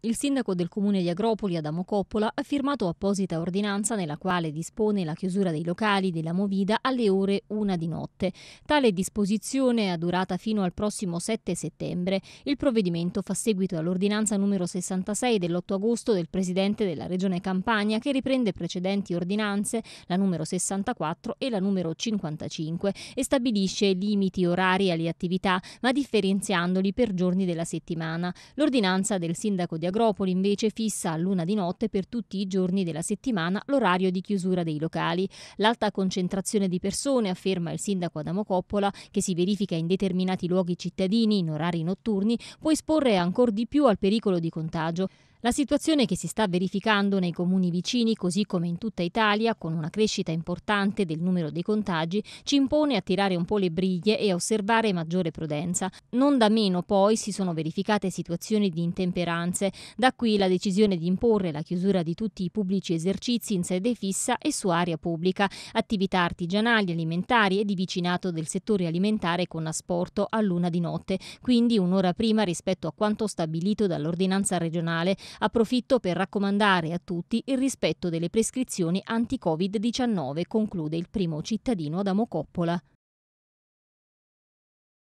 Il sindaco del comune di Agropoli, Adamo Coppola, ha firmato apposita ordinanza nella quale dispone la chiusura dei locali della Movida alle ore 1 di notte. Tale disposizione ha durata fino al prossimo 7 settembre. Il provvedimento fa seguito all'ordinanza numero 66 dell'8 agosto del presidente della regione Campania che riprende precedenti ordinanze, la numero 64 e la numero 55, e stabilisce limiti orari alle attività, ma differenziandoli per giorni della settimana. L'ordinanza del sindaco di di Agropoli invece fissa a luna di notte per tutti i giorni della settimana l'orario di chiusura dei locali. L'alta concentrazione di persone, afferma il sindaco Adamo Coppola, che si verifica in determinati luoghi cittadini in orari notturni, può esporre ancora di più al pericolo di contagio. La situazione che si sta verificando nei comuni vicini, così come in tutta Italia, con una crescita importante del numero dei contagi, ci impone a tirare un po' le briglie e a osservare maggiore prudenza. Non da meno poi si sono verificate situazioni di intemperanze, da qui la decisione di imporre la chiusura di tutti i pubblici esercizi in sede fissa e su area pubblica, attività artigianali, alimentari e di vicinato del settore alimentare con asporto a luna di notte, quindi un'ora prima rispetto a quanto stabilito dall'ordinanza regionale, Approfitto per raccomandare a tutti il rispetto delle prescrizioni anti-Covid-19, conclude il primo cittadino Adamo Coppola.